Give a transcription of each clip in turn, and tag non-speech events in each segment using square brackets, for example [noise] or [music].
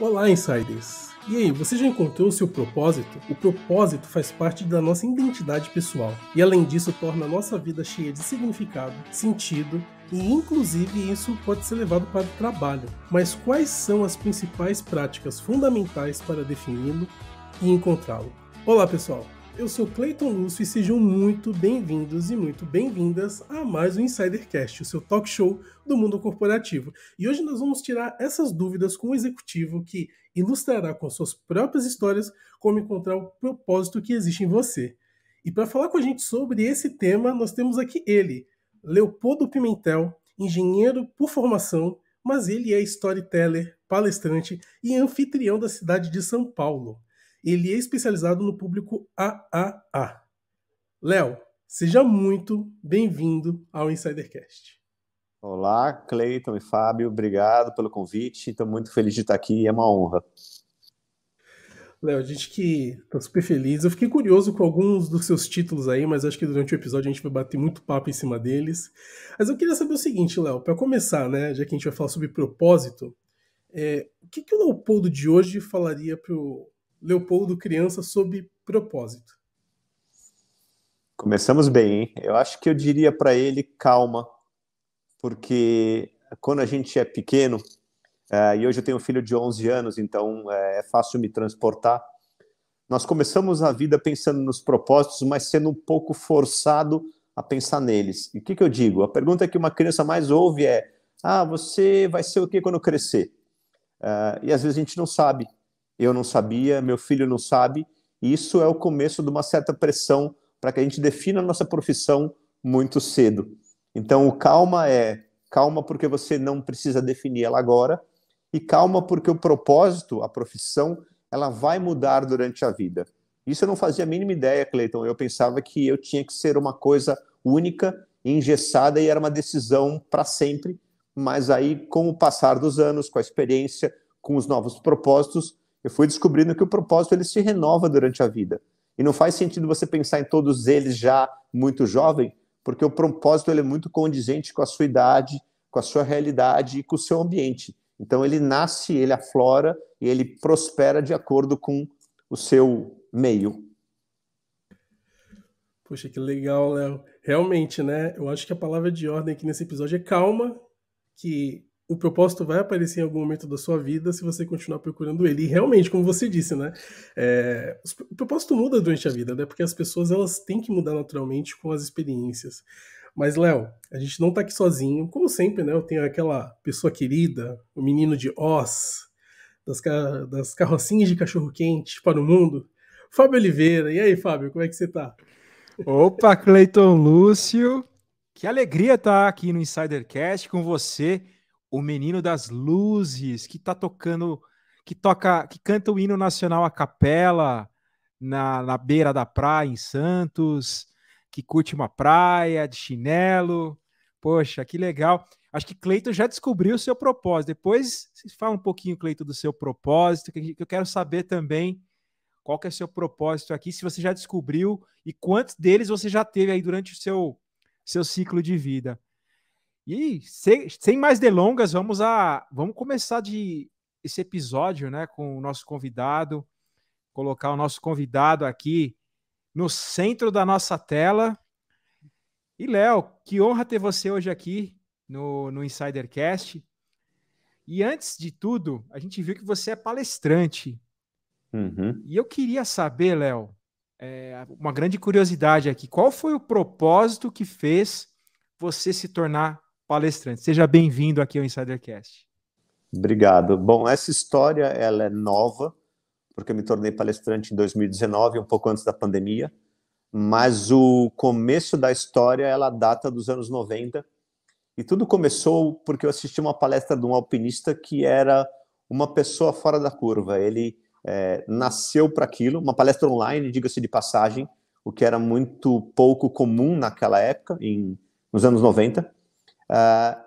Olá, insiders! E aí, você já encontrou o seu propósito? O propósito faz parte da nossa identidade pessoal e, além disso, torna a nossa vida cheia de significado, sentido e, inclusive, isso pode ser levado para o trabalho. Mas quais são as principais práticas fundamentais para defini-lo e encontrá-lo? Olá, pessoal! Eu sou Cleiton Lúcio e sejam muito bem-vindos e muito bem-vindas a mais um Insidercast, o seu talk show do mundo corporativo. E hoje nós vamos tirar essas dúvidas com o um executivo que ilustrará com suas próprias histórias como encontrar o propósito que existe em você. E para falar com a gente sobre esse tema, nós temos aqui ele, Leopoldo Pimentel, engenheiro por formação, mas ele é storyteller, palestrante e anfitrião da cidade de São Paulo. Ele é especializado no público AAA. Léo, seja muito bem-vindo ao Insidercast. Olá, Cleiton e Fábio, obrigado pelo convite. Estou muito feliz de estar aqui, é uma honra. Léo, a gente que está super feliz. Eu fiquei curioso com alguns dos seus títulos aí, mas acho que durante o episódio a gente vai bater muito papo em cima deles. Mas eu queria saber o seguinte, Léo, para começar, né, já que a gente vai falar sobre propósito, é, o que, que o Leopoldo de hoje falaria pro, Leopoldo Criança sob propósito? Começamos bem, hein? Eu acho que eu diria para ele calma, porque quando a gente é pequeno, uh, e hoje eu tenho um filho de 11 anos, então uh, é fácil me transportar. Nós começamos a vida pensando nos propósitos, mas sendo um pouco forçado a pensar neles. E o que, que eu digo? A pergunta que uma criança mais ouve é: Ah, você vai ser o que quando crescer? Uh, e às vezes a gente não sabe eu não sabia, meu filho não sabe. isso é o começo de uma certa pressão para que a gente defina a nossa profissão muito cedo. Então, o calma é calma porque você não precisa definir ela agora e calma porque o propósito, a profissão, ela vai mudar durante a vida. Isso eu não fazia a mínima ideia, Cleiton. Eu pensava que eu tinha que ser uma coisa única, engessada e era uma decisão para sempre. Mas aí, com o passar dos anos, com a experiência, com os novos propósitos, eu fui descobrindo que o propósito ele se renova durante a vida. E não faz sentido você pensar em todos eles já muito jovem, porque o propósito ele é muito condizente com a sua idade, com a sua realidade e com o seu ambiente. Então ele nasce, ele aflora e ele prospera de acordo com o seu meio. Poxa, que legal, Léo. Realmente, né? Eu acho que a palavra de ordem aqui nesse episódio é calma, que o propósito vai aparecer em algum momento da sua vida se você continuar procurando ele. E realmente, como você disse, né? É, o propósito muda durante a vida, né? Porque as pessoas elas têm que mudar naturalmente com as experiências. Mas, Léo, a gente não tá aqui sozinho. Como sempre, né? Eu tenho aquela pessoa querida, o menino de Oz, das, das carrocinhas de cachorro-quente para o mundo, Fábio Oliveira. E aí, Fábio, como é que você tá? Opa, Cleiton Lúcio. Que alegria estar tá aqui no Insidercast com você o menino das luzes, que tá tocando, que toca, que canta o hino nacional a capela na, na beira da praia em Santos, que curte uma praia de chinelo. Poxa, que legal. Acho que Cleiton já descobriu o seu propósito. Depois fala um pouquinho, Cleiton, do seu propósito, que eu quero saber também qual que é o seu propósito aqui, se você já descobriu e quantos deles você já teve aí durante o seu, seu ciclo de vida. E sem, sem mais delongas, vamos a vamos começar de esse episódio, né, com o nosso convidado, colocar o nosso convidado aqui no centro da nossa tela. E Léo, que honra ter você hoje aqui no, no Insidercast. E antes de tudo, a gente viu que você é palestrante. Uhum. E eu queria saber, Léo, é, uma grande curiosidade aqui: qual foi o propósito que fez você se tornar palestrante. Seja bem-vindo aqui ao Insidercast. Obrigado. Bom, essa história ela é nova, porque eu me tornei palestrante em 2019, um pouco antes da pandemia, mas o começo da história ela data dos anos 90. E tudo começou porque eu assisti uma palestra de um alpinista que era uma pessoa fora da curva. Ele é, nasceu para aquilo, uma palestra online, diga-se de passagem, o que era muito pouco comum naquela época, em, nos anos 90. Uh,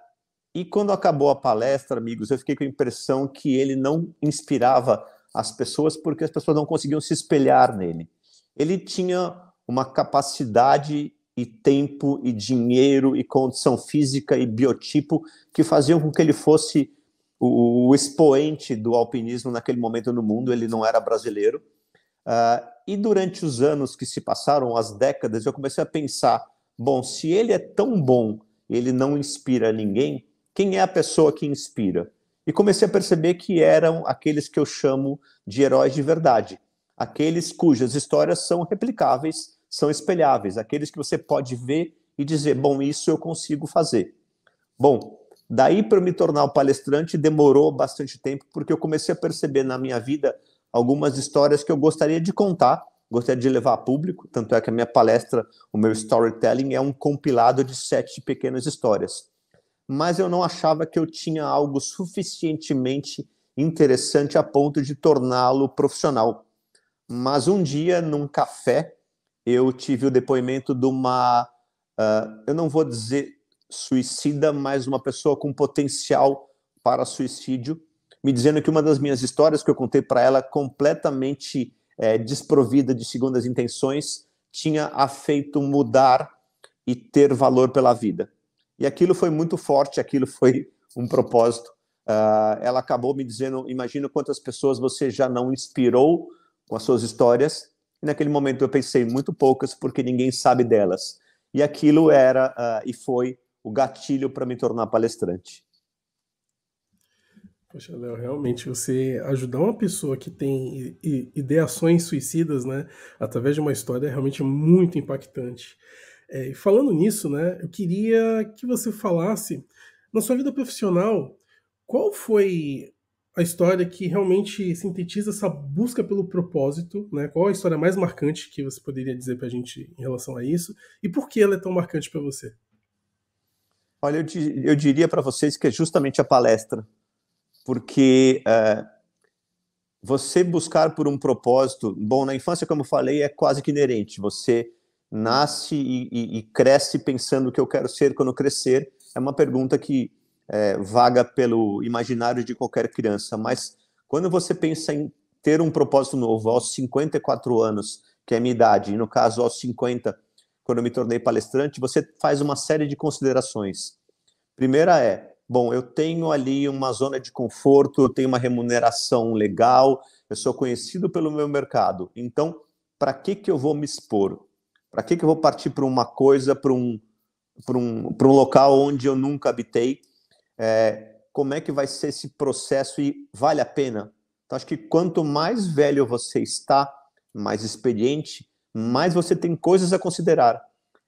e quando acabou a palestra, amigos, eu fiquei com a impressão que ele não inspirava as pessoas porque as pessoas não conseguiam se espelhar nele. Ele tinha uma capacidade e tempo e dinheiro e condição física e biotipo que faziam com que ele fosse o, o expoente do alpinismo naquele momento no mundo. Ele não era brasileiro. Uh, e durante os anos que se passaram, as décadas, eu comecei a pensar: bom, se ele é tão bom ele não inspira ninguém, quem é a pessoa que inspira? E comecei a perceber que eram aqueles que eu chamo de heróis de verdade, aqueles cujas histórias são replicáveis, são espelháveis, aqueles que você pode ver e dizer, bom, isso eu consigo fazer. Bom, daí para me tornar um palestrante demorou bastante tempo, porque eu comecei a perceber na minha vida algumas histórias que eu gostaria de contar, gostaria de levar a público, tanto é que a minha palestra, o meu storytelling, é um compilado de sete pequenas histórias. Mas eu não achava que eu tinha algo suficientemente interessante a ponto de torná-lo profissional. Mas um dia, num café, eu tive o depoimento de uma, uh, eu não vou dizer suicida, mas uma pessoa com potencial para suicídio, me dizendo que uma das minhas histórias que eu contei para ela completamente é, desprovida de segundas intenções, tinha a feito mudar e ter valor pela vida. E aquilo foi muito forte, aquilo foi um propósito. Uh, ela acabou me dizendo: imagino quantas pessoas você já não inspirou com as suas histórias. E naquele momento eu pensei: muito poucas, porque ninguém sabe delas. E aquilo era uh, e foi o gatilho para me tornar palestrante. Poxa, Léo, realmente você ajudar uma pessoa que tem ideações suicidas, né, através de uma história é realmente muito impactante. É, falando nisso, né, eu queria que você falasse, na sua vida profissional, qual foi a história que realmente sintetiza essa busca pelo propósito, né? Qual a história mais marcante que você poderia dizer para a gente em relação a isso e por que ela é tão marcante para você? Olha, eu, eu diria para vocês que é justamente a palestra porque uh, você buscar por um propósito, bom, na infância, como eu falei, é quase que inerente. Você nasce e, e, e cresce pensando o que eu quero ser quando crescer. É uma pergunta que é, vaga pelo imaginário de qualquer criança, mas quando você pensa em ter um propósito novo aos 54 anos, que é a minha idade, e no caso aos 50, quando eu me tornei palestrante, você faz uma série de considerações. Primeira é, bom, eu tenho ali uma zona de conforto, eu tenho uma remuneração legal, eu sou conhecido pelo meu mercado. Então, para que, que eu vou me expor? Para que, que eu vou partir para uma coisa, para um, um, um local onde eu nunca habitei? É, como é que vai ser esse processo e vale a pena? Então, acho que quanto mais velho você está, mais experiente, mais você tem coisas a considerar.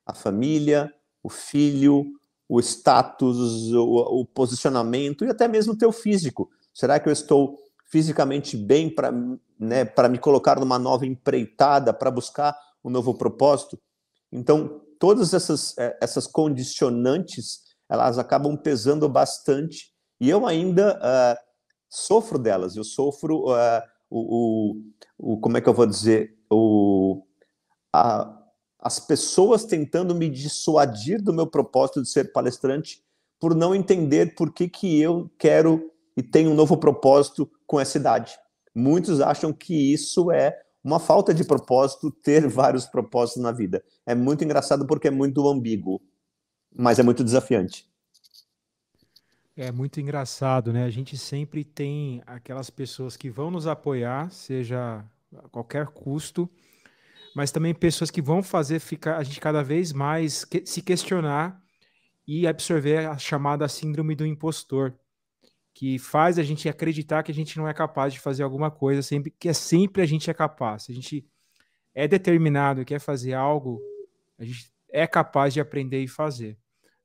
A família, o filho, o status, o, o posicionamento e até mesmo o teu físico. Será que eu estou fisicamente bem para né, me colocar numa nova empreitada, para buscar um novo propósito? Então, todas essas, é, essas condicionantes, elas acabam pesando bastante e eu ainda uh, sofro delas, eu sofro uh, o, o, o, como é que eu vou dizer, o, a, as pessoas tentando me dissuadir do meu propósito de ser palestrante por não entender por que, que eu quero e tenho um novo propósito com essa idade. Muitos acham que isso é uma falta de propósito ter vários propósitos na vida. É muito engraçado porque é muito ambíguo, mas é muito desafiante. É muito engraçado, né? A gente sempre tem aquelas pessoas que vão nos apoiar, seja a qualquer custo, mas também pessoas que vão fazer ficar a gente cada vez mais que, se questionar e absorver a chamada síndrome do impostor, que faz a gente acreditar que a gente não é capaz de fazer alguma coisa, sempre que é sempre a gente é capaz. Se a gente é determinado, quer fazer algo, a gente é capaz de aprender e fazer.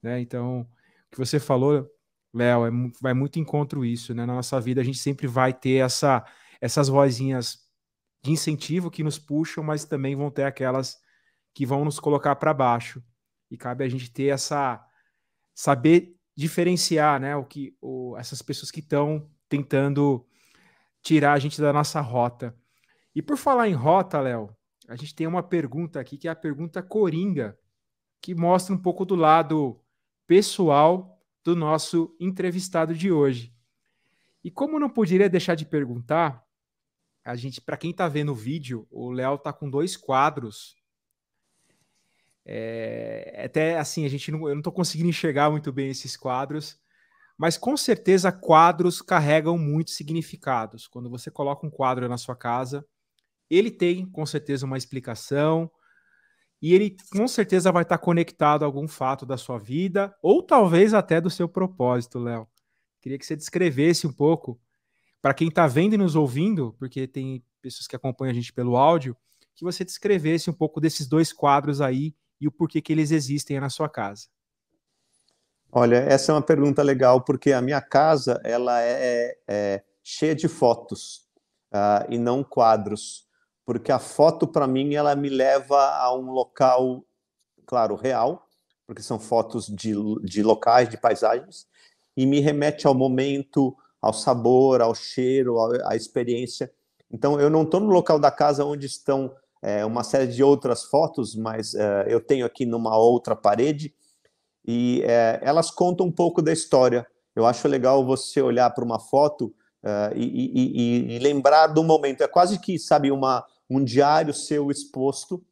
Né? Então, o que você falou, Léo, é, vai muito encontro isso. Né? Na nossa vida, a gente sempre vai ter essa, essas vozinhas de incentivo que nos puxam, mas também vão ter aquelas que vão nos colocar para baixo. E cabe a gente ter essa saber diferenciar, né, o que o, essas pessoas que estão tentando tirar a gente da nossa rota. E por falar em rota, Léo, a gente tem uma pergunta aqui que é a pergunta coringa, que mostra um pouco do lado pessoal do nosso entrevistado de hoje. E como não poderia deixar de perguntar, a gente, para quem está vendo o vídeo, o Léo tá com dois quadros. É, até assim, a gente não, eu não estou conseguindo enxergar muito bem esses quadros, mas com certeza quadros carregam muitos significados. Quando você coloca um quadro na sua casa, ele tem com certeza uma explicação e ele com certeza vai estar tá conectado a algum fato da sua vida ou talvez até do seu propósito, Léo. Queria que você descrevesse um pouco para quem está vendo e nos ouvindo, porque tem pessoas que acompanham a gente pelo áudio, que você descrevesse um pouco desses dois quadros aí e o porquê que eles existem na sua casa. Olha, essa é uma pergunta legal porque a minha casa ela é, é, é cheia de fotos uh, e não quadros, porque a foto para mim ela me leva a um local, claro, real, porque são fotos de, de locais, de paisagens, e me remete ao momento, ao sabor, ao cheiro, à experiência. Então, eu não estou no local da casa onde estão é, uma série de outras fotos, mas é, eu tenho aqui numa outra parede e é, elas contam um pouco da história. Eu acho legal você olhar para uma foto é, e, e, e, lembrar do momento. É quase que, sabe, uma, um diário seu exposto.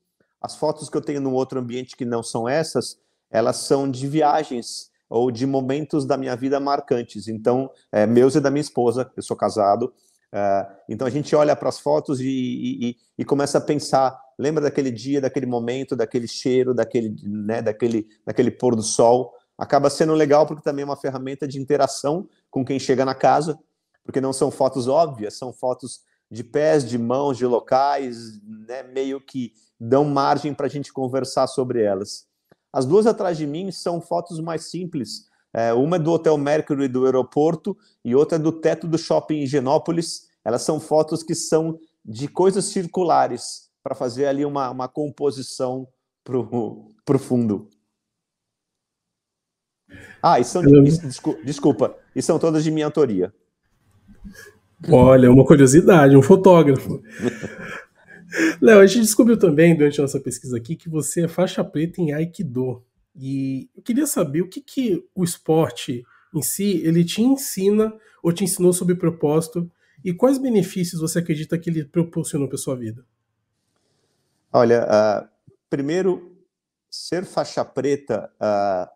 As fotos que eu tenho num outro ambiente que não são essas, elas são de viagens ou de momentos da minha vida marcantes. Então, é, meus e da minha esposa, eu sou casado. É, então a gente olha para as fotos e, e, e, começa a pensar, lembra daquele dia, daquele momento, daquele cheiro, daquele, né, daquele, daquele pôr do sol. Acaba sendo legal porque também é uma ferramenta de interação com quem chega na casa, porque não são fotos óbvias, são fotos de pés, de mãos, de locais, né, meio que dão margem para a gente conversar sobre elas. As duas atrás de mim são fotos mais simples. É, uma é do Hotel Mercury do aeroporto e outra é do teto do shopping em Genópolis. Elas são fotos que são de coisas circulares para fazer ali uma, uma composição para o fundo. Ah, e são, de, hum. desculpa, desculpa, e são todas de minha autoria. Olha, uma curiosidade, um fotógrafo. [laughs] Léo, a gente descobriu também durante a nossa pesquisa aqui que você é faixa preta em Aikido. E eu queria saber o que, que o esporte em si ele te ensina ou te ensinou sobre propósito e quais benefícios você acredita que ele proporcionou para sua vida? Olha, uh, primeiro, ser faixa preta uh,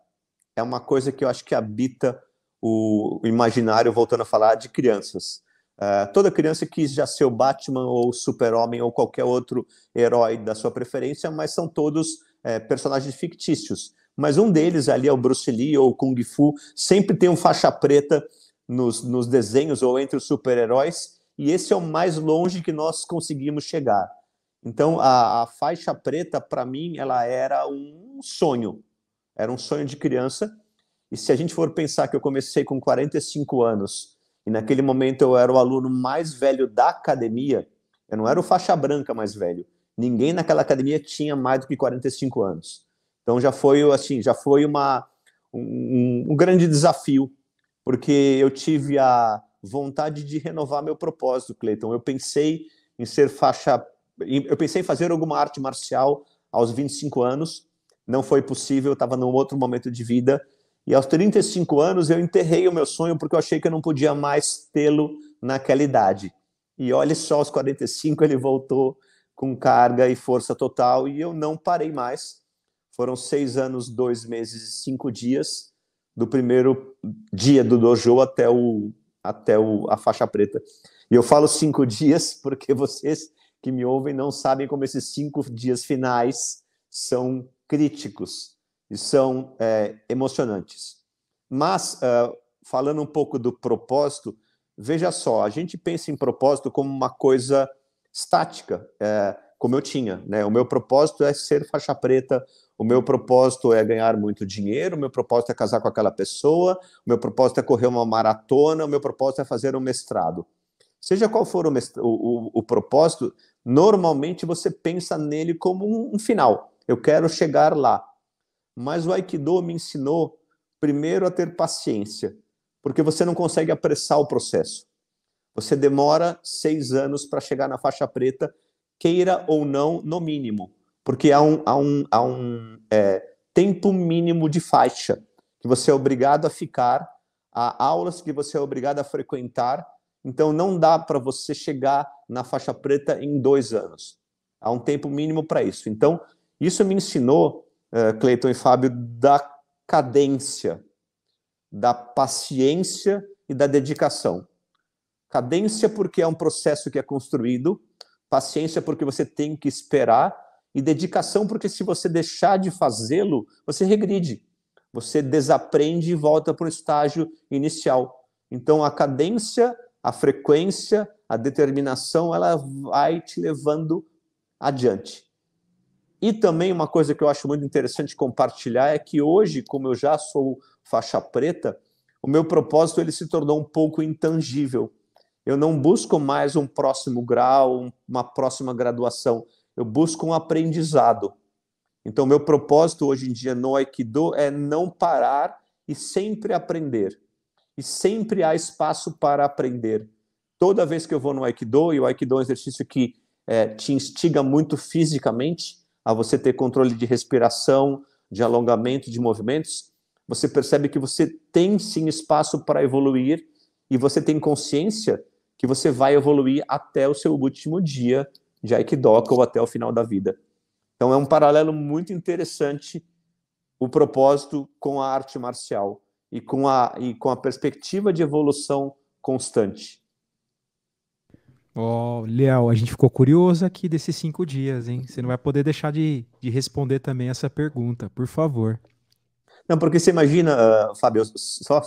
é uma coisa que eu acho que habita o imaginário, voltando a falar, de crianças. Uh, toda criança quis já ser o Batman ou Super-Homem ou qualquer outro herói da sua preferência, mas são todos é, personagens fictícios. Mas um deles ali é o Bruce Lee ou o Kung Fu, sempre tem um faixa preta nos, nos desenhos ou entre os super-heróis, e esse é o mais longe que nós conseguimos chegar. Então, a, a faixa preta, para mim, ela era um sonho, era um sonho de criança. E se a gente for pensar que eu comecei com 45 anos e naquele momento eu era o aluno mais velho da academia. Eu não era o faixa branca mais velho. Ninguém naquela academia tinha mais do que 45 anos. Então já foi assim, já foi uma um, um grande desafio, porque eu tive a vontade de renovar meu propósito, Cleiton. Eu pensei em ser faixa, eu pensei em fazer alguma arte marcial aos 25 anos. Não foi possível, eu estava num outro momento de vida e aos 35 anos eu enterrei o meu sonho porque eu achei que eu não podia mais tê-lo naquela idade. E olha só, aos 45 ele voltou com carga e força total e eu não parei mais. Foram seis anos, dois meses e cinco dias do primeiro dia do dojo até o até o, a faixa preta. E eu falo cinco dias [laughs] porque vocês que me ouvem não sabem como esses cinco dias finais são críticos e são é, emocionantes. Mas, uh, falando um pouco do propósito, veja só, a gente pensa em propósito como uma coisa estática, é, como eu tinha. Né? O meu propósito é ser faixa preta, o meu propósito é ganhar muito dinheiro, o meu propósito é casar com aquela pessoa, o meu propósito é correr uma maratona, o meu propósito é fazer um mestrado. Seja qual for o, o, o propósito, normalmente você pensa nele como um, um final. Eu quero chegar lá. Mas o Aikido me ensinou, primeiro, a ter paciência, porque você não consegue apressar o processo. Você demora seis anos para chegar na faixa preta, queira ou não, no mínimo, porque há um, há um, há um é, tempo mínimo de faixa que você é obrigado a ficar, há aulas que você é obrigado a frequentar. Então, não dá para você chegar na faixa preta em dois anos. Há um tempo mínimo para isso. Então, isso me ensinou é, Cleiton e Fábio, da cadência, da paciência e da dedicação. Cadência, porque é um processo que é construído, paciência, porque você tem que esperar, e dedicação, porque se você deixar de fazê-lo, você regride, você desaprende e volta para o estágio inicial. Então, a cadência, a frequência, a determinação, ela vai te levando adiante. E também uma coisa que eu acho muito interessante compartilhar é que hoje, como eu já sou faixa preta, o meu propósito ele se tornou um pouco intangível. Eu não busco mais um próximo grau, uma próxima graduação. Eu busco um aprendizado. Então, meu propósito hoje em dia no Aikido é não parar e sempre aprender. E sempre há espaço para aprender. Toda vez que eu vou no Aikido, e o Aikido é um exercício que é, te instiga muito fisicamente, a você ter controle de respiração, de alongamento, de movimentos, você percebe que você tem sim espaço para evoluir e você tem consciência que você vai evoluir até o seu último dia de aikido ou até o final da vida. Então é um paralelo muito interessante o propósito com a arte marcial e com a, e com a perspectiva de evolução constante. Ó, oh, Léo, a gente ficou curioso aqui desses cinco dias, hein? Você não vai poder deixar de, de responder também essa pergunta, por favor. Não, porque você imagina, uh, Fábio, só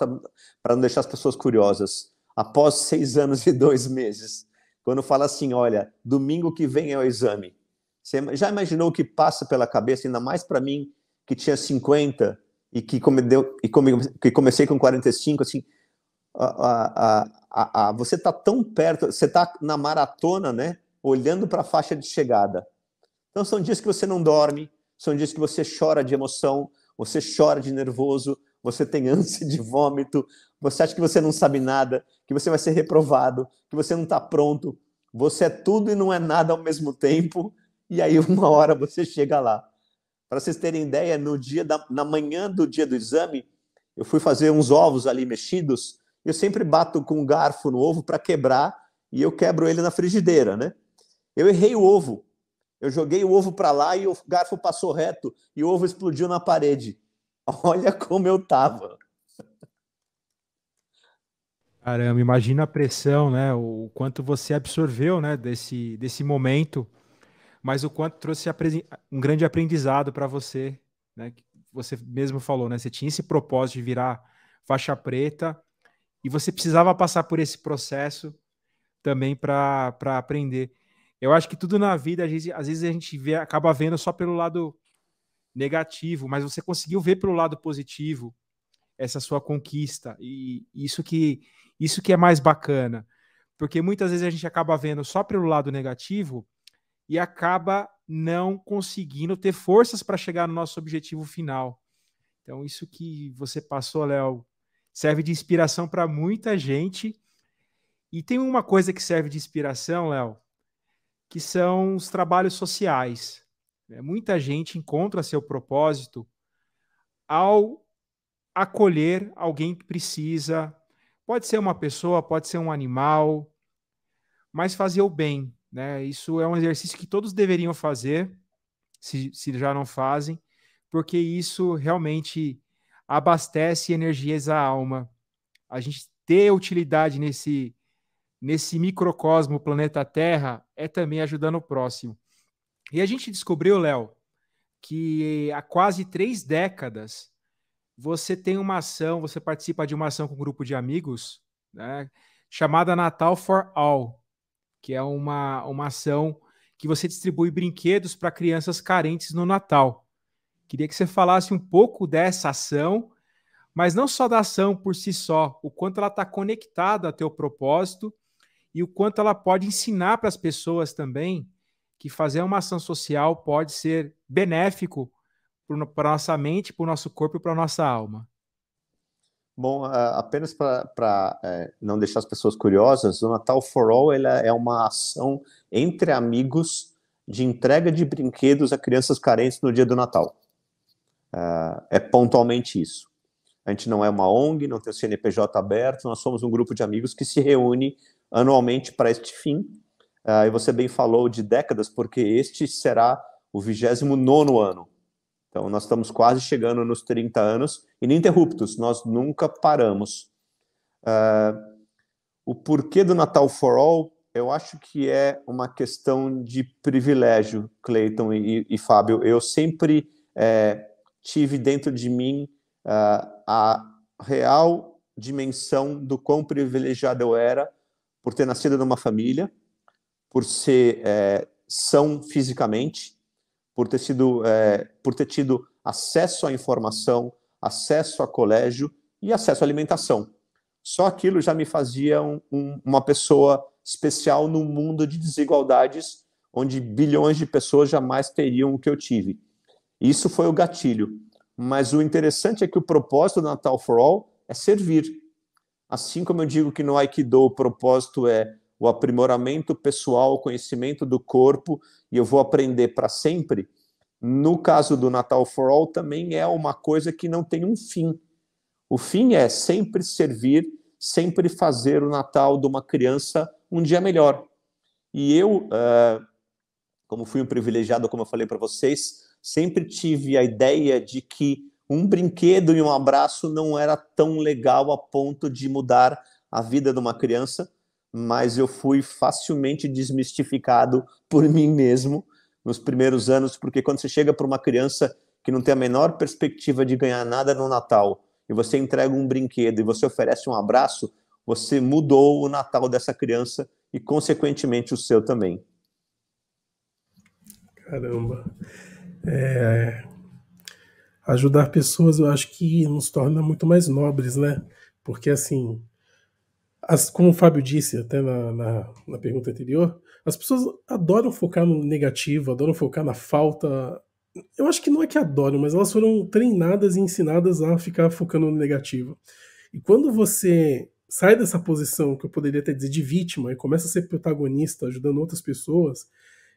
para não deixar as pessoas curiosas, após seis anos e dois meses, quando fala assim, olha, domingo que vem é o exame, você já imaginou o que passa pela cabeça, ainda mais para mim, que tinha 50 e que, come, e come, que comecei com 45, assim, a, a, a, você está tão perto, você está na maratona, né? Olhando para a faixa de chegada. Então são dias que você não dorme, são dias que você chora de emoção, você chora de nervoso, você tem [laughs] ânsia de vômito, você acha que você não sabe nada, que você vai ser reprovado, que você não está pronto. Você é tudo e não é nada ao mesmo tempo, e aí [laughs] uma hora você chega lá. Para vocês terem ideia, no dia da, na manhã do dia do exame, eu fui fazer uns ovos ali mexidos eu sempre bato com um garfo no ovo para quebrar e eu quebro ele na frigideira, né? Eu errei o ovo. Eu joguei o ovo para lá e o garfo passou reto e o ovo explodiu na parede. [laughs] Olha como eu tava. Caramba, imagina a pressão, né? O quanto você absorveu, né, desse desse momento, mas o quanto trouxe um grande aprendizado para você, né? Você mesmo falou, né? Você tinha esse propósito de virar faixa preta, e você precisava passar por esse processo também para aprender. Eu acho que tudo na vida, às vezes, às vezes a gente vê, acaba vendo só pelo lado negativo, mas você conseguiu ver pelo lado positivo essa sua conquista e isso que isso que é mais bacana, porque muitas vezes a gente acaba vendo só pelo lado negativo e acaba não conseguindo ter forças para chegar no nosso objetivo final. Então isso que você passou, Léo, serve de inspiração para muita gente. E tem uma coisa que serve de inspiração, Léo, que são os trabalhos sociais. É, muita gente encontra seu propósito ao acolher alguém que precisa. Pode ser uma pessoa, pode ser um animal, mas fazer o bem. Né? Isso é um exercício que todos deveriam fazer, se, se já não fazem, porque isso realmente abastece e energiza a alma. A gente ter utilidade nesse, nesse microcosmo planeta Terra é também ajudando o próximo. E a gente descobriu, Léo, que há quase três décadas você tem uma ação, você participa de uma ação com um grupo de amigos, né, chamada Natal for All, que é uma, uma ação que você distribui brinquedos para crianças carentes no Natal. Queria que você falasse um pouco dessa ação, mas não só da ação por si só, o quanto ela está conectada ao teu propósito e o quanto ela pode ensinar para as pessoas também que fazer uma ação social pode ser benéfico para nossa mente, para o nosso corpo e para a nossa alma. Bom, apenas para é, não deixar as pessoas curiosas, o Natal for All é, é uma ação entre amigos de entrega de brinquedos a crianças carentes no dia do Natal uh, é pontualmente isso. A gente não é uma ONG, não tem o CNPJ aberto, nós somos um grupo de amigos que se reúne anualmente para este fim. Uh, e você bem falou de décadas, porque este será o 29 ano. Então, nós estamos quase chegando nos 30 anos, ininterruptos, nós nunca paramos. Uh, o porquê do Natal for All, eu acho que é uma questão de privilégio, Cleiton e, e, Fábio. Eu sempre é, tive dentro de mim uh, a real dimensão do quão privilegiado eu era por ter nascido numa família, por ser é, são fisicamente, por ter sido, é, por ter tido acesso à informação, acesso a colégio e acesso à alimentação. Só aquilo já me fazia um, um, uma pessoa especial no mundo de desigualdades, onde bilhões de pessoas jamais teriam o que eu tive. Isso foi o gatilho. Mas o interessante é que o propósito do Natal for All é servir. Assim como eu digo que no Aikido o propósito é o aprimoramento pessoal, o conhecimento do corpo, e eu vou aprender para sempre, no caso do Natal for All também é uma coisa que não tem um fim. O fim é sempre servir, sempre fazer o Natal de uma criança um dia melhor. E eu, eh, como fui um privilegiado, como eu falei para vocês, sempre tive a ideia de que um brinquedo e um abraço não era tão legal a ponto de mudar a vida de uma criança, mas eu fui facilmente desmistificado por mim mesmo nos primeiros anos, porque quando você chega para uma criança que não tem a menor perspectiva de ganhar nada no Natal, e você entrega um brinquedo e você oferece um abraço, você mudou o Natal dessa criança e, consequentemente, o seu também. Caramba é, ajudar pessoas, eu acho que nos torna muito mais nobres, né? Porque, assim, as, como o Fábio disse até na, na, na pergunta anterior, as pessoas adoram focar no negativo, adoram focar na falta. Eu acho que não é que adoram, mas elas foram treinadas e ensinadas a ficar focando no negativo. E quando você sai dessa posição, que eu poderia até dizer de vítima, e começa a ser protagonista, ajudando outras pessoas,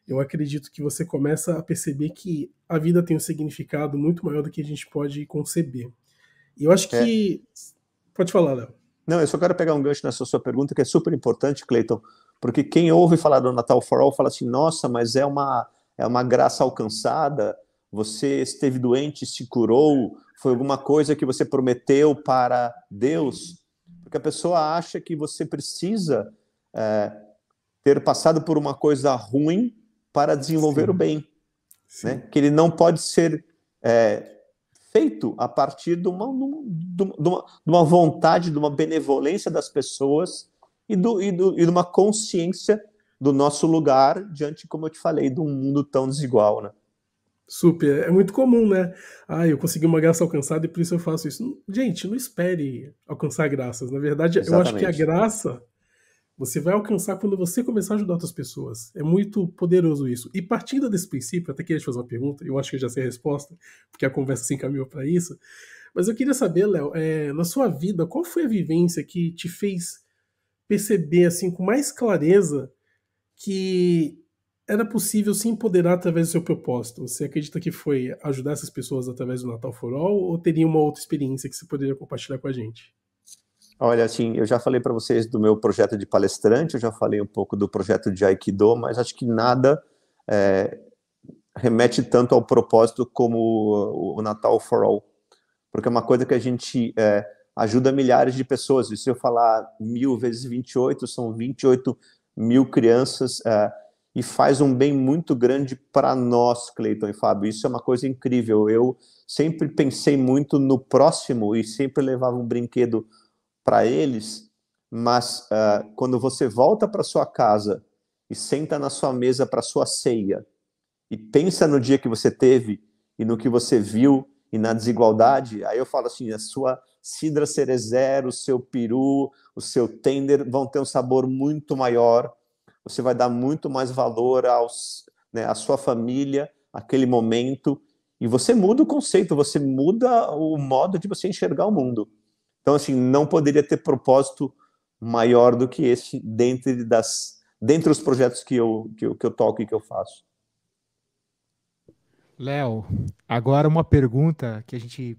eu acredito que você começa a perceber que a vida tem um significado muito maior do que a gente pode conceber. E eu acho é. que. É. Pode falar, Léo. Não, eu só quero pegar um gancho nessa sua pergunta, que é super importante, Cleiton, porque quem ouve falar do Natal for All fala assim: nossa, mas é uma, é uma graça alcançada, você esteve doente, se curou, foi alguma coisa que você prometeu para Deus. Porque a pessoa acha que você precisa é, ter passado por uma coisa ruim para desenvolver Sim. o bem. Né? Que ele não pode ser é, feito a partir de uma, de, uma, de uma, vontade, de uma benevolência das pessoas e, do, e, do, e de uma consciência do nosso lugar diante, como eu te falei, de um mundo tão desigual, né? Super, é muito comum, né? Ah, eu consegui uma graça alcançada e por isso eu faço isso. Gente, não espere alcançar graças. Na verdade, Exatamente. eu acho que a graça você vai alcançar quando você começar a ajudar outras pessoas. É muito poderoso isso. E partindo desse princípio, até queria te fazer uma pergunta, eu acho que eu já sei a resposta, porque a conversa se encaminhou para isso. Mas eu queria saber, Léo, é, na sua vida, qual foi a vivência que te fez perceber assim com mais clareza que era possível se empoderar através do seu propósito? Você acredita que foi ajudar essas pessoas através do Natal For All ou teria uma outra experiência que você poderia compartilhar com a gente? Olha, assim, eu já falei para vocês do meu projeto de palestrante, eu já falei um pouco do projeto de Aikido, mas acho que nada é, remete tanto ao propósito como o, o, Natal for All, porque é uma coisa que a gente é, ajuda milhares de pessoas, e se eu falar mil vezes 28, são 28 mil crianças, é, e faz um bem muito grande para nós, Cleiton e Fábio, isso é uma coisa incrível, eu sempre pensei muito no próximo e sempre levava um brinquedo para eles, mas uh, quando você volta para sua casa e senta na sua mesa para sua ceia e pensa no dia que você teve e no que você viu e na desigualdade, aí eu falo assim, a sua cidra cerezer, o seu peru, o seu tender vão ter um sabor muito maior. Você vai dar muito mais valor aos, né, à sua família, aquele momento, e você muda o conceito, você muda o modo de você enxergar o mundo. Então, assim, não poderia ter propósito maior do que esse dentro das, dentro dos projetos que eu, que, eu, que eu toco e que eu faço. Léo, agora uma pergunta que a gente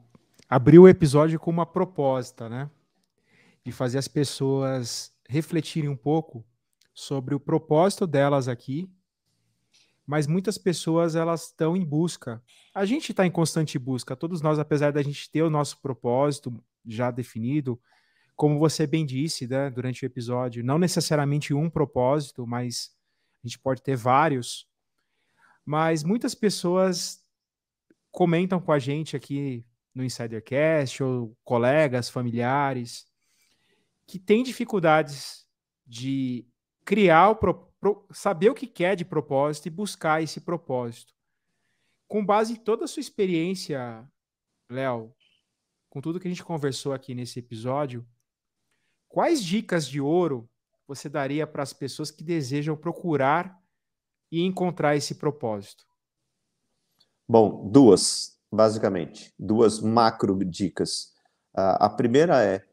abriu o episódio com uma proposta, né? De fazer as pessoas refletirem um pouco sobre o propósito delas aqui, mas muitas pessoas elas estão em busca. A gente está em constante busca, todos nós, apesar da gente ter o nosso propósito, já definido. Como você bem disse né, durante o episódio, não necessariamente um propósito, mas a gente pode ter vários. Mas muitas pessoas comentam com a gente aqui no Insidercast, ou colegas, familiares, que têm dificuldades de criar o pro, pro, saber o que quer de propósito e buscar esse propósito. Com base em toda a sua experiência, Léo, com tudo que a gente conversou aqui nesse episódio, quais dicas de ouro você daria para as pessoas que desejam procurar e encontrar esse propósito? Bom, duas, basicamente, duas macro dicas. Uh, a primeira é,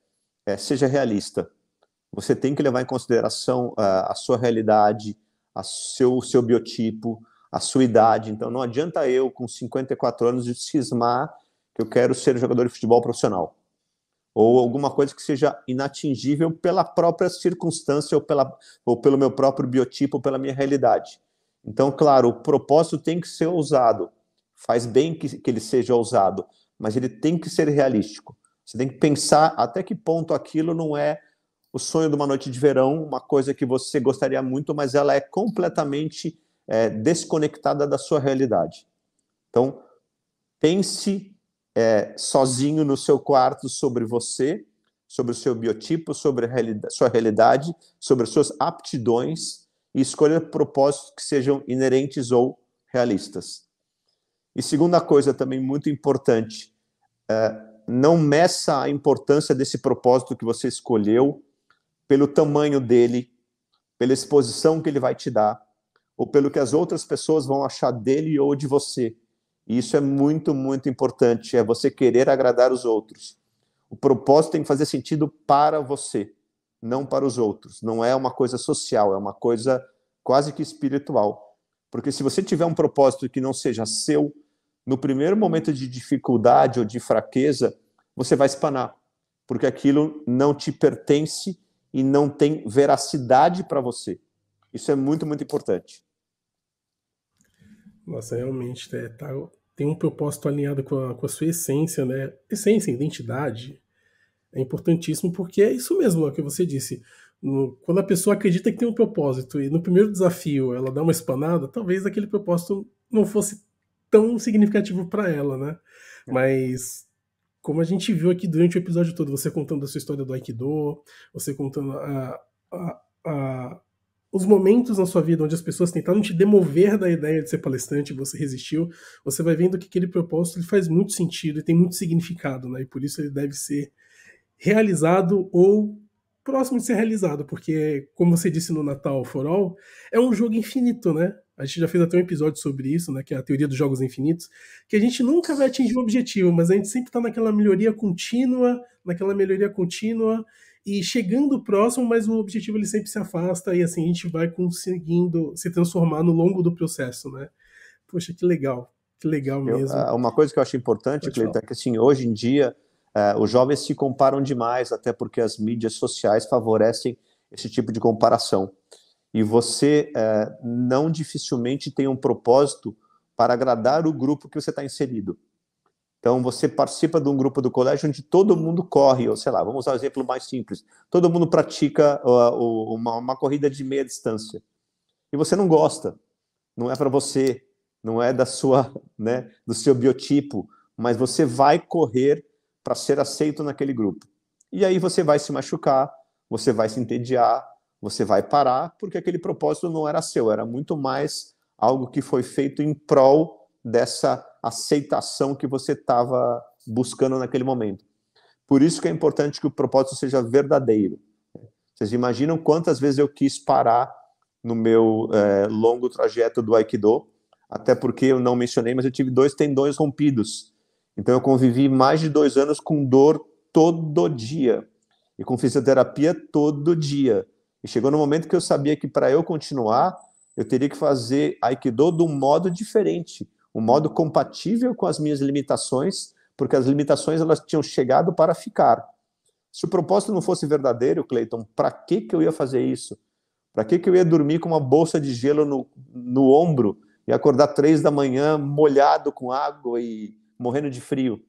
é, seja realista. Você tem que levar em consideração uh, a sua realidade, a seu, o seu biotipo, a sua idade. Então, não adianta eu, com 54 anos, de cismar eu quero ser jogador de futebol profissional. Ou alguma coisa que seja inatingível pela própria circunstância, ou, pela, ou pelo meu próprio biotipo, ou pela minha realidade. Então, claro, o propósito tem que ser ousado. Faz bem que, que ele seja ousado, mas ele tem que ser realístico. Você tem que pensar até que ponto aquilo não é o sonho de uma noite de verão, uma coisa que você gostaria muito, mas ela é completamente é, desconectada da sua realidade. Então, pense é, sozinho no seu quarto sobre você, sobre o seu biotipo, sobre a realidade, sua realidade, sobre as suas aptidões e escolha propósitos que sejam inerentes ou realistas. E segunda coisa também muito importante, é, não meça a importância desse propósito que você escolheu pelo tamanho dele, pela exposição que ele vai te dar, ou pelo que as outras pessoas vão achar dele ou de você e isso é muito, muito importante, é você querer agradar os outros. O propósito tem que fazer sentido para você, não para os outros. Não é uma coisa social, é uma coisa quase que espiritual. Porque se você tiver um propósito que não seja seu, no primeiro momento de dificuldade ou de fraqueza, você vai espanar, porque aquilo não te pertence e não tem veracidade para você. Isso é muito, muito importante. Nossa, realmente, é, tá, tem um propósito alinhado com a, com a sua essência, né? Essência, identidade. É importantíssimo porque é isso mesmo, é o que você disse. No, quando a pessoa acredita que tem um propósito e no primeiro desafio ela dá uma espanada, talvez aquele propósito não fosse tão significativo para ela, né? É. Mas como a gente viu aqui durante o episódio todo, você contando a sua história do Aikido, você contando a, a, a os momentos na sua vida onde as pessoas tentaram te demover da ideia de ser palestrante e você resistiu, você vai vendo que aquele propósito ele faz muito sentido e tem muito significado, né? E por isso ele deve ser realizado ou próximo de ser realizado, porque, como você disse no Natal For All, é um jogo infinito, né? A gente já fez até um episódio sobre isso, né? Que é a teoria dos jogos infinitos, que a gente nunca vai atingir um objetivo, mas a gente sempre está naquela melhoria contínua, naquela melhoria contínua, e chegando próximo, mas o objetivo ele sempre se afasta e assim a gente vai conseguindo se transformar no longo do processo, né? Poxa, que legal, que legal mesmo. Eu, ah, uma coisa que eu acho importante, Cleiton, é que assim, hoje em dia uh, os jovens se comparam demais, até porque as mídias sociais favorecem esse tipo de comparação. E você uh, não dificilmente tem um propósito para agradar o grupo que você está inserido. Então, você participa de um grupo do colégio onde todo mundo corre, ou sei lá, vamos usar um exemplo mais simples. Todo mundo pratica uh, uma, uma, corrida de meia distância. E você não gosta, não é para você, não é da sua, [laughs] né, do seu biotipo, mas você vai correr para ser aceito naquele grupo. E aí você vai se machucar, você vai se entediar, você vai parar, porque aquele propósito não era seu, era muito mais algo que foi feito em prol dessa aceitação que você estava buscando naquele momento. Por isso que é importante que o propósito seja verdadeiro. Vocês imaginam quantas vezes eu quis parar no meu é, longo trajeto do Aikido, até porque eu não mencionei, mas eu tive dois tendões rompidos. Então eu convivi mais de dois anos com dor todo dia e com fisioterapia todo dia. E chegou no momento que eu sabia que para eu continuar, eu teria que fazer Aikido de um modo diferente, um modo compatível com as minhas limitações, porque as limitações elas tinham chegado para ficar. Se o propósito não fosse verdadeiro, Cleiton, para que, que eu ia fazer isso? Para que, que eu ia dormir com uma bolsa de gelo no, no ombro e acordar três da manhã molhado com água e morrendo de frio?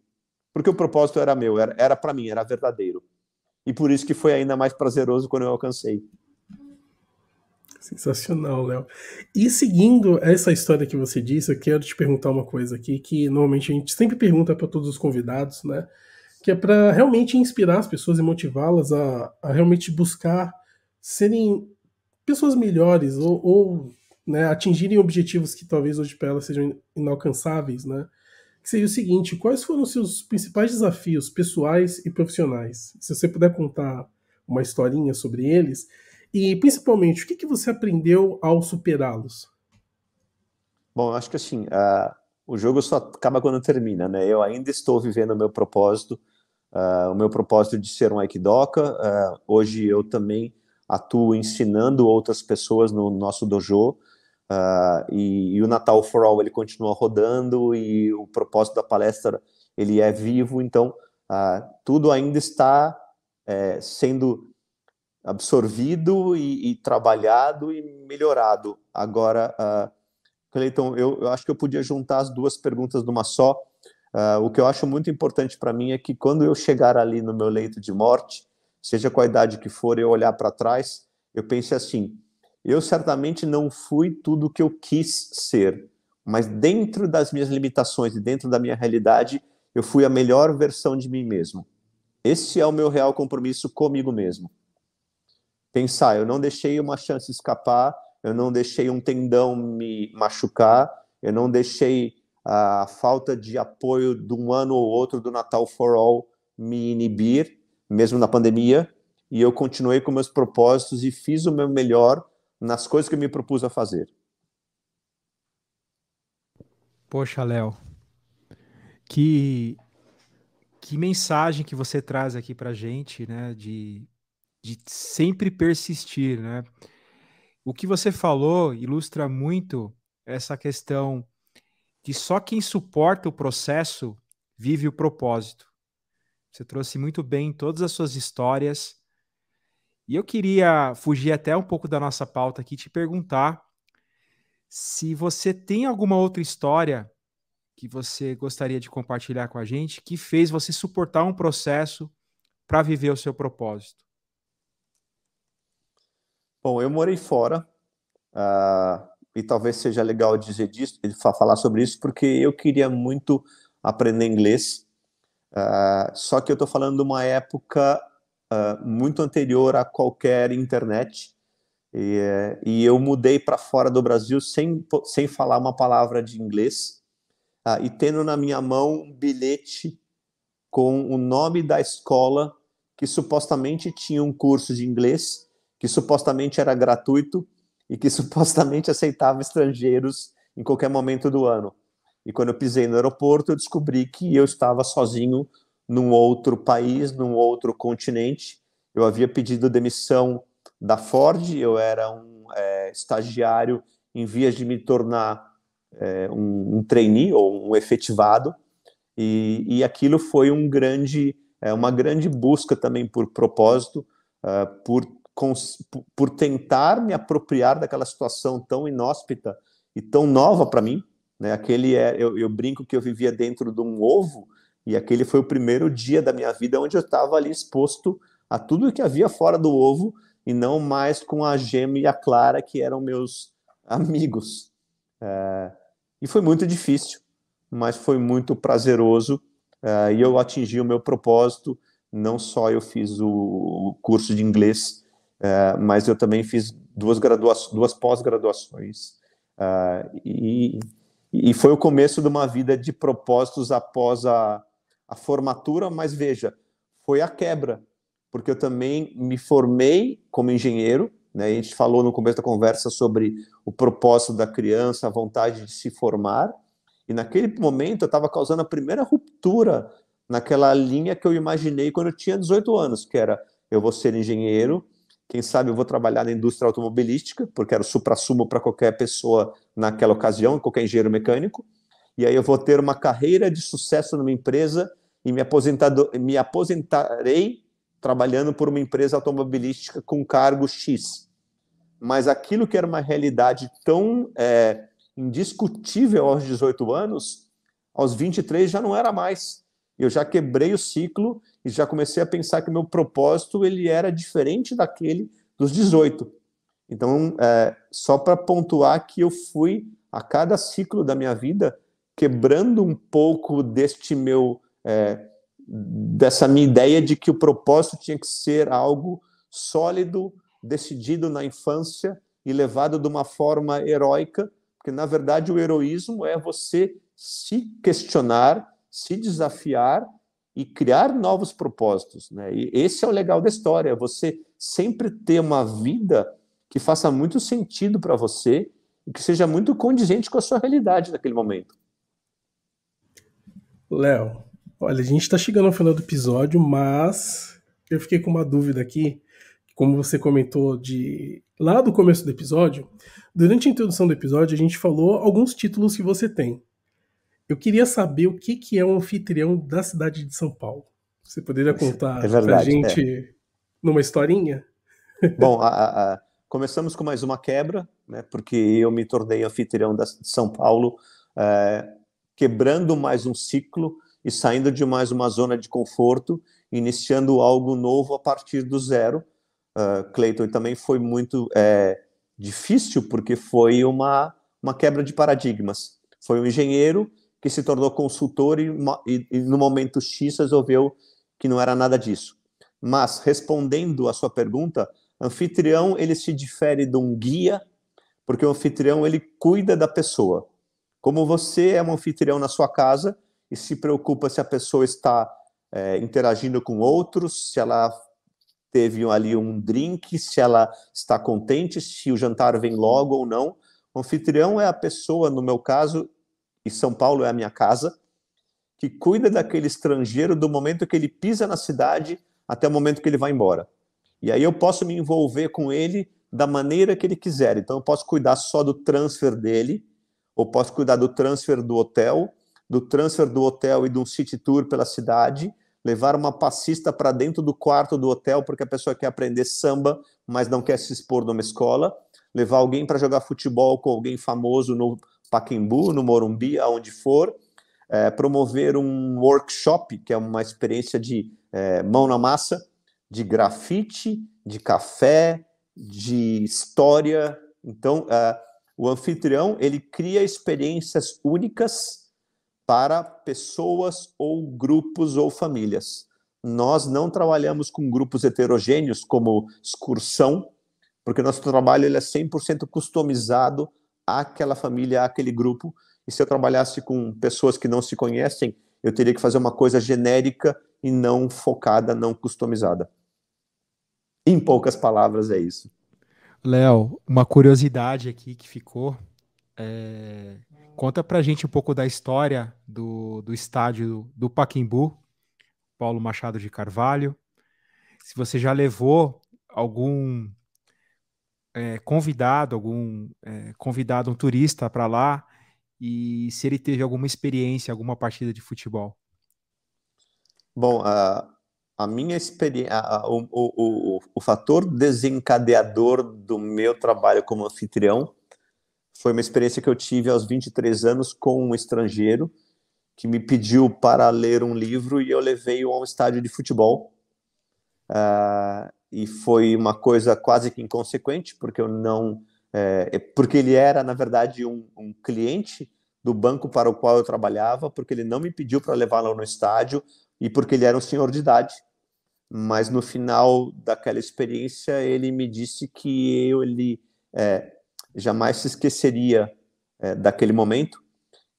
Porque o propósito era meu, era para mim, era verdadeiro. E por isso que foi ainda mais prazeroso quando eu alcancei. Sensacional, Léo. E seguindo essa história que você disse, eu quero te perguntar uma coisa aqui que normalmente a gente sempre pergunta para todos os convidados, né? Que é para realmente inspirar as pessoas e motivá-las a, a, realmente buscar serem pessoas melhores ou, ou né, atingirem objetivos que talvez hoje para elas sejam inalcançáveis, né? Que seria o seguinte: quais foram os seus principais desafios pessoais e profissionais? Se você puder contar uma historinha sobre eles e principalmente, o que, que você aprendeu ao superá-los? Bom, acho que assim, uh, o jogo só acaba quando termina, né? Eu ainda estou vivendo o meu propósito, uh, o meu propósito de ser um Aikidoka. Uh, hoje eu também atuo ensinando outras pessoas no nosso dojo. E, e, o Natal for All ele continua rodando e o propósito da palestra ele é vivo, então tudo ainda está é, sendo absorvido e, e trabalhado e melhorado. Agora, uh, Cleiton, eu, eu, acho que eu podia juntar as duas perguntas numa só. Uh, o que eu acho muito importante para mim é que quando eu chegar ali no meu leito de morte, seja qual a idade que for, eu olhar para trás, eu pense assim: eu certamente não fui tudo o que eu quis ser, mas dentro das minhas limitações e dentro da minha realidade, eu fui a melhor versão de mim mesmo. Esse é o meu real compromisso comigo mesmo pensar, eu não deixei uma chance escapar, eu não deixei um tendão me machucar, eu não deixei a falta de apoio de um ano ou outro do Natal for All me inibir, mesmo na pandemia, e eu continuei com meus propósitos e fiz o meu melhor nas coisas que eu me propus a fazer. Poxa, Léo, que que mensagem que você traz aqui para gente, né? De de sempre persistir, né? O que você falou ilustra muito essa questão que só quem suporta o processo vive o propósito. Você trouxe muito bem todas as suas histórias. E eu queria fugir até um pouco da nossa pauta aqui e te perguntar se você tem alguma outra história que você gostaria de compartilhar com a gente que fez você suportar um processo para viver o seu propósito. Bom, eu morei fora, uh, e talvez seja legal dizer disso, falar sobre isso, porque eu queria muito aprender inglês, uh, só que eu estou falando de uma época uh, muito anterior a qualquer internet, e, eh, e eu mudei para fora do Brasil sem, sem falar uma palavra de inglês, e tendo na minha mão um bilhete com o nome da escola que supostamente tinha um curso de inglês, que supostamente era gratuito e que [laughs] supostamente aceitava estrangeiros em qualquer momento do ano. E quando eu pisei no aeroporto, eu descobri que eu estava sozinho num outro país, num outro continente. Eu havia pedido demissão da Ford, eu era um é, estagiário em vias de me tornar é, um, um trainee ou um efetivado. E, e aquilo foi um grande, é, uma grande busca também por propósito, uh, por por tentar me apropriar daquela situação tão inóspita e tão nova para mim, né? Aquele é, eu, eu, brinco que eu vivia dentro de um ovo e aquele foi o primeiro dia da minha vida onde eu estava ali exposto a tudo que havia fora do ovo e não mais com a Gema e a Clara que eram meus amigos. É, e foi muito difícil, mas foi muito prazeroso é, e eu atingi o meu propósito. Não só eu fiz o curso de inglês, é, mas eu também fiz duas, graduações, duas pós-graduações. É, e, e foi o começo de uma vida de propósitos após a, a formatura, mas veja, foi a quebra, porque eu também me formei como engenheiro, né? a gente falou no começo da conversa sobre o propósito da criança, a vontade de se formar, e naquele momento eu estava causando a primeira ruptura naquela linha que eu imaginei quando eu tinha 18 anos, que era eu vou ser engenheiro, quem sabe eu vou trabalhar na indústria automobilística, porque era o supra-sumo para qualquer pessoa naquela ocasião, qualquer engenheiro mecânico. E aí eu vou ter uma carreira de sucesso numa empresa e me, aposentado, me aposentarei trabalhando por uma empresa automobilística com cargo X. Mas aquilo que era uma realidade tão é, indiscutível aos 18 anos, aos 23 já não era mais eu já quebrei o ciclo e já comecei a pensar que o meu propósito ele era diferente daquele dos 18. Então, é, só para pontuar que eu fui a cada ciclo da minha vida quebrando um pouco deste meu é, dessa minha ideia de que o propósito tinha que ser algo sólido, decidido na infância e levado de uma forma heróica, porque na verdade o heroísmo é você se questionar se desafiar e criar novos propósitos. Né? E esse é o legal da história, é você sempre ter uma vida que faça muito sentido para você e que seja muito condizente com a sua realidade naquele momento. Léo, olha, a gente está chegando ao final do episódio, mas eu fiquei com uma dúvida aqui, como você comentou de lá do começo do episódio, durante a introdução do episódio a gente falou alguns títulos que você tem. Eu queria saber o que, que é um anfitrião da cidade de São Paulo. Você poderia contar é verdade, pra é. gente é. numa historinha? [laughs] Bom, a, a, a, começamos com mais uma quebra, né, porque eu me tornei anfitrião da, de São Paulo, é, quebrando mais um ciclo e saindo de mais uma zona de conforto, iniciando algo novo a partir do zero. Uh, é, Clayton também foi muito é, difícil, porque foi uma, uma quebra de paradigmas. Foi um engenheiro que se tornou consultor e, e, e no momento X resolveu que não era nada disso. Mas respondendo à sua pergunta, anfitrião ele se difere de um guia, porque o anfitrião ele cuida da pessoa. Como você é um anfitrião na sua casa e se preocupa se a pessoa está é, interagindo com outros, se ela teve ali um drink, se ela está contente, se o jantar vem logo ou não. O anfitrião é a pessoa, no meu caso, e São Paulo é a minha casa, que cuida daquele estrangeiro do momento que ele pisa na cidade até o momento que ele vai embora. E aí eu posso me envolver com ele da maneira que ele quiser. Então eu posso cuidar só do transfer dele, ou posso cuidar do transfer do hotel, do transfer do hotel e de um city tour pela cidade, levar uma passista para dentro do quarto do hotel porque a pessoa quer aprender samba, mas não quer se expor numa escola, levar alguém para jogar futebol com alguém famoso no, Paquimbu, no Morumbi, aonde for, é, promover um workshop, que é uma experiência de é, mão na massa, de grafite, de café, de história. Então, é, o anfitrião ele cria experiências únicas para pessoas ou grupos ou famílias. Nós não trabalhamos com grupos heterogêneos como excursão, porque nosso trabalho ele é 100% customizado àquela família, àquele grupo. E se eu trabalhasse com pessoas que não se conhecem, eu teria que fazer uma coisa genérica e não focada, não customizada. Em poucas palavras, é isso. Léo, uma curiosidade aqui que ficou. É... Conta pra gente um pouco da história do, do estádio do Paquimbu, Paulo Machado de Carvalho. Se você já levou algum é, convidado algum é, convidado um turista para lá e se ele teve alguma experiência, alguma partida de futebol? Bom, a, a minha experiência, o, o, o, o fator desencadeador do meu trabalho como anfitrião foi uma experiência que eu tive aos 23 anos com um estrangeiro que me pediu para ler um livro e eu levei-o a um estádio de futebol. Uh, e foi uma coisa quase que inconsequente, porque eu não. É, porque ele era, na verdade, um, um, cliente do banco para o qual eu trabalhava, porque ele não me pediu para levá-lo no estádio e porque ele era um senhor de idade. Mas no final daquela experiência, ele me disse que eu, ele é, jamais se esqueceria é, daquele momento.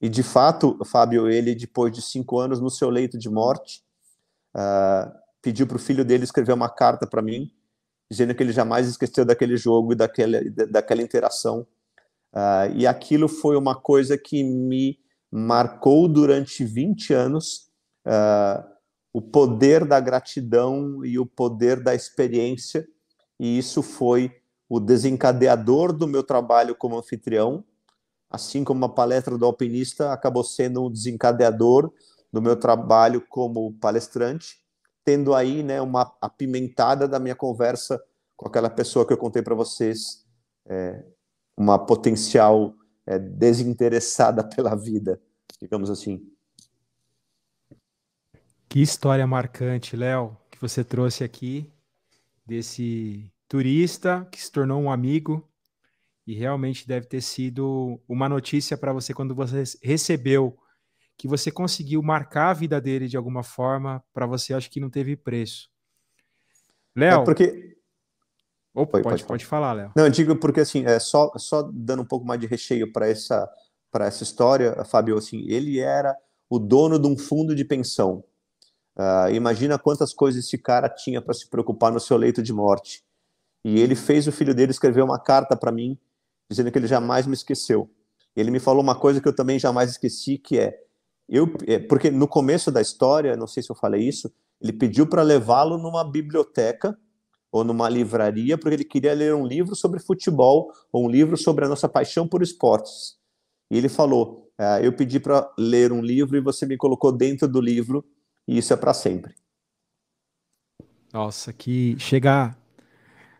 E de fato, Fábio, ele, depois de cinco anos no seu leito de morte, uh, pediu para o filho dele escrever uma carta para mim, dizendo que ele jamais esqueceu daquele jogo e daquela, daquela interação. Uh, e aquilo foi uma coisa que me marcou durante 20 anos uh, o poder da gratidão e o poder da experiência, e isso foi o desencadeador do meu trabalho como anfitrião, assim como a palestra do alpinista acabou sendo um desencadeador do meu trabalho como palestrante tendo aí né, uma apimentada da minha conversa com aquela pessoa que eu contei para vocês, é, uma potencial é, desinteressada [laughs] pela vida, digamos assim. Que história marcante, Léo, que você trouxe aqui desse turista que se tornou um amigo e realmente deve ter sido uma notícia para você quando você recebeu que você conseguiu marcar a vida dele de alguma forma para você, acho que não teve preço. Léo. É porque. Opa, pode, pode, pode, falar, Léo. Não, eu digo porque assim, é só, só dando um pouco mais de recheio para essa, para essa história, Fábio, assim, ele era o dono de um fundo de pensão. Uh, imagina quantas coisas esse cara tinha para se preocupar no seu leito de morte. E ele fez o filho dele escrever uma carta para mim, dizendo que ele jamais me esqueceu. Ele me falou uma coisa que eu também jamais esqueci, que é: eu, é, porque no começo da história, não sei se eu falei isso, ele pediu para levá-lo numa biblioteca ou numa livraria, porque ele queria ler um livro sobre futebol ou um livro sobre a nossa paixão por esportes. E ele falou: ah, Eu pedi para ler um livro e você me colocou dentro do livro, e isso é para sempre. Nossa, que chegar.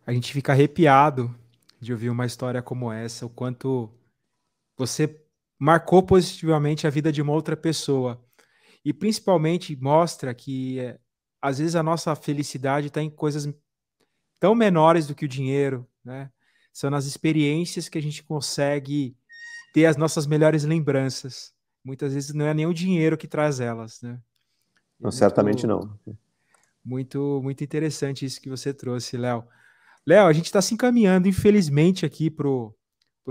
A gente fica arrepiado de ouvir uma história como essa, o quanto você marcou positivamente a vida de uma outra pessoa. E principalmente mostra que é, às vezes a nossa felicidade está em coisas tão menores do que o dinheiro, né? São nas experiências que a gente consegue ter as nossas melhores lembranças. Muitas vezes não é nem o dinheiro que traz elas, né? É não, certamente não. Muito, muito interessante isso que você trouxe, Léo. Léo, a gente está se encaminhando, infelizmente, aqui para o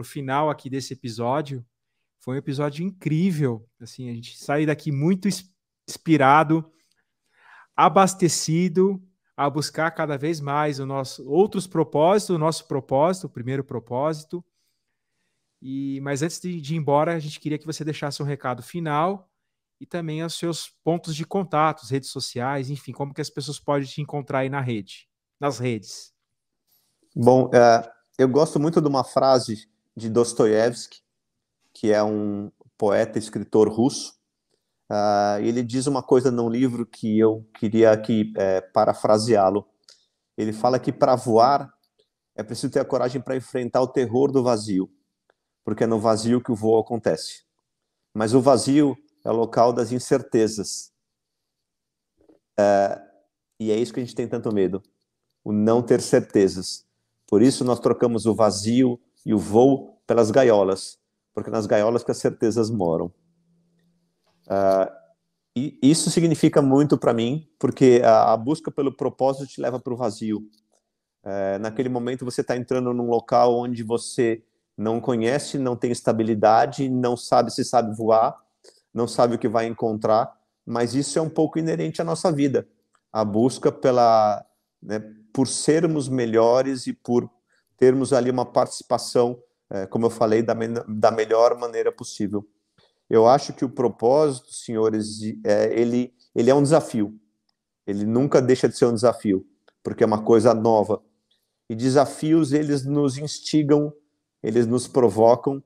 final aqui desse episódio. Foi um episódio incrível. Assim, a gente sai daqui muito inspirado, abastecido a buscar cada vez mais o nosso outros propósitos, o nosso propósito, o primeiro propósito. E mas antes de, de ir embora, a gente queria que você deixasse um recado final e também os seus pontos de contato, redes sociais, enfim, como que as pessoas podem te encontrar aí na rede, nas redes. Bom, é, eu gosto muito de uma frase de Dostoiévski que é um poeta escritor russo. Uh, ele diz uma coisa num livro que eu queria aqui é, parafraseá-lo. Ele fala que para voar é preciso ter a coragem para enfrentar o terror do vazio, porque é no vazio que o voo acontece. Mas o vazio é o local das incertezas. É, e é isso que a gente tem tanto medo, o não ter certezas. Por isso nós trocamos o vazio e o voo pelas gaiolas, porque nas gaiolas que as certezas moram. Uh, e isso significa muito para mim, porque a, a, busca pelo propósito te leva para o vazio. É, naquele momento você está entrando num local onde você não conhece, não tem estabilidade, não sabe se sabe voar, não sabe o que vai encontrar, mas isso é um pouco inerente à nossa vida. A busca pela, né, por sermos melhores e por termos ali uma participação é, como eu falei, da, da melhor maneira possível. Eu acho que o propósito, senhores, é, ele, ele é um desafio. Ele nunca deixa de ser um desafio, porque é uma coisa nova. E desafios, eles nos instigam, eles nos provocam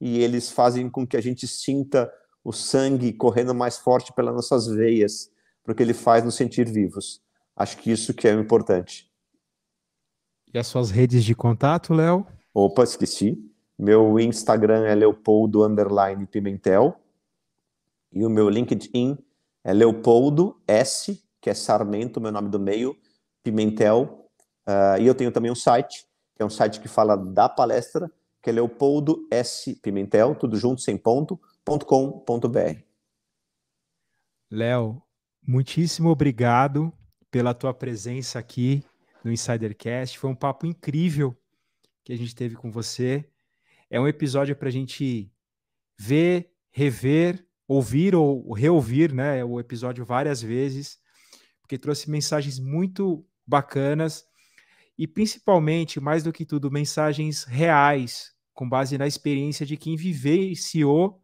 e eles fazem com que a gente sinta o sangue correndo mais forte pelas nossas veias, porque ele faz nos sentir vivos. Acho que isso que é o importante. E as suas redes de contato, Léo? Opa, esqueci. Meu Instagram é Leopoldo underline Pimentel e o meu LinkedIn é Leopoldo S, que é Sarmento, meu nome do meio, Pimentel. Uh, e eu tenho também um site, que é um site que fala da palestra, que é Leopoldo S Pimentel, tudo junto, sem ponto, ponto .com.br. Léo, muitíssimo obrigado pela tua presença aqui no Insidercast. Foi um papo incrível que a gente teve com você. É um episódio para a gente ver, rever, ouvir ou reouvir né, o episódio várias vezes, porque trouxe mensagens muito bacanas e, principalmente, mais do que tudo, mensagens reais, com base na experiência de quem vivenciou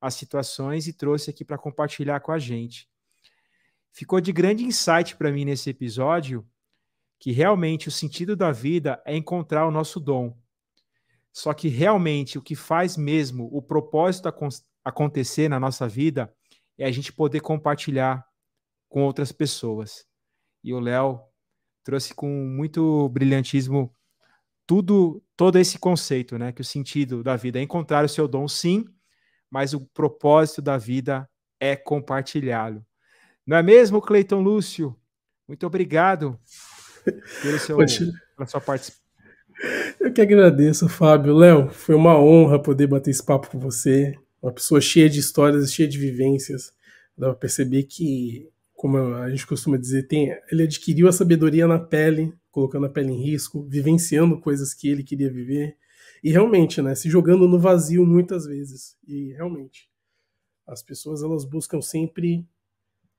as situações e trouxe aqui para compartilhar com a gente. Ficou de grande insight para mim nesse episódio que realmente o sentido da vida é encontrar o nosso dom. Só que realmente o que faz mesmo o propósito acontecer na nossa vida é a gente poder compartilhar com outras pessoas. E o Léo trouxe com muito brilhantismo tudo todo esse conceito, né, que o sentido da vida é encontrar o seu dom sim, mas o propósito da vida é compartilhá-lo. Não é mesmo, Cleiton Lúcio? Muito obrigado [laughs] pelo seu, pela sua participação eu que agradeço, Fábio. Léo, foi uma honra poder bater esse papo com você. Uma pessoa cheia de histórias, cheia de vivências. Dá pra perceber que, como a gente costuma dizer, tem, ele adquiriu a sabedoria na pele, colocando a pele em risco, vivenciando coisas que ele queria viver. E realmente, né, se jogando no vazio muitas vezes. E realmente, as pessoas elas buscam sempre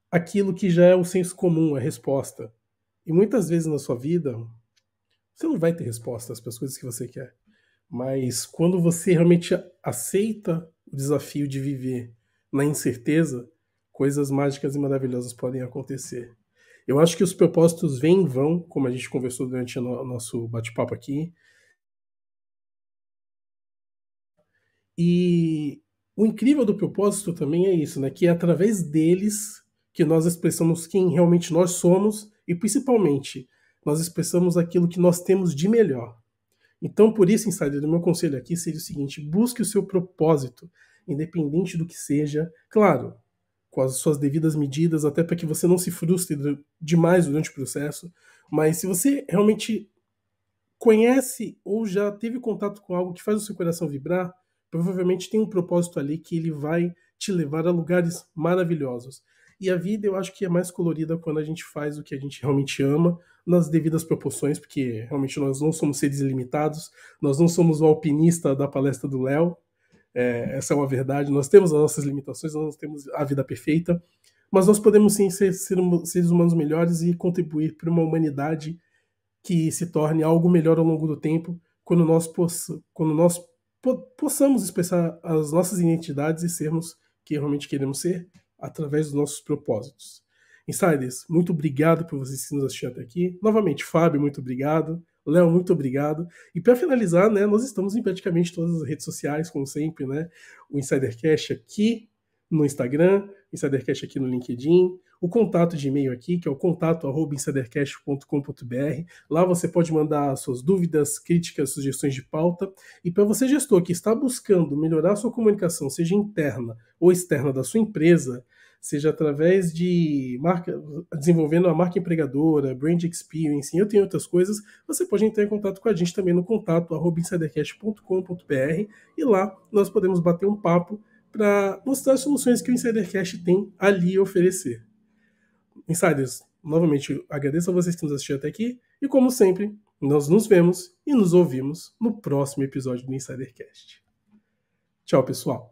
aquilo que já é o senso comum, a resposta. E muitas vezes na sua vida, você não vai ter respostas para as coisas que você quer. Mas quando você realmente aceita o desafio de viver na incerteza, coisas mágicas e maravilhosas podem acontecer. Eu acho que os propósitos vêm e vão, como a gente conversou durante o no nosso bate-papo aqui. E o incrível do propósito também é isso, né? Que é através deles que nós expressamos quem realmente nós somos e principalmente nós expressamos aquilo que nós temos de melhor. Então, por isso, insider, o meu conselho aqui seria o seguinte: busque o seu propósito, independente do que seja, claro, com as suas devidas medidas, até para que você não se frustre demais durante o processo. Mas se você realmente conhece ou já teve contato com algo que faz o seu coração vibrar, provavelmente tem um propósito ali que ele vai te levar a lugares maravilhosos. E a vida eu acho que é mais colorida quando a gente faz o que a gente realmente ama, nas devidas proporções, porque realmente nós não somos seres ilimitados, nós não somos o alpinista da palestra do Léo, é, essa é uma verdade, nós temos as nossas limitações, nós não temos a vida perfeita, mas nós podemos sim ser, ser seres humanos melhores e contribuir para uma humanidade que se torne algo melhor ao longo do tempo, quando nós, possa, quando nós po possamos expressar as nossas identidades e sermos que realmente queremos ser, através dos nossos propósitos. Insiders, muito obrigado por vocês que nos assistiram até aqui. Novamente, Fábio, muito obrigado. Léo, muito obrigado. E para finalizar, né, nós estamos em praticamente todas as redes sociais, como sempre, né? O Insidercast aqui no Instagram, Insidercast aqui no LinkedIn, o contato de e-mail aqui, que é o contato@insidercast.com.br. Lá você pode mandar suas dúvidas, críticas, sugestões de pauta. E para você gestor que está buscando melhorar a sua comunicação, seja interna ou externa da sua empresa, seja através de marca, desenvolvendo a marca empregadora, brand experience, eu tenho outras coisas, você pode entrar em contato com a gente também no contato arroba e lá nós podemos bater um papo para mostrar as soluções que o Insidercast tem ali a oferecer. Insiders, novamente agradeço a vocês que nos assistiram até aqui e, como sempre, nós nos vemos e nos ouvimos no próximo episódio do Insidercast. Tchau, pessoal!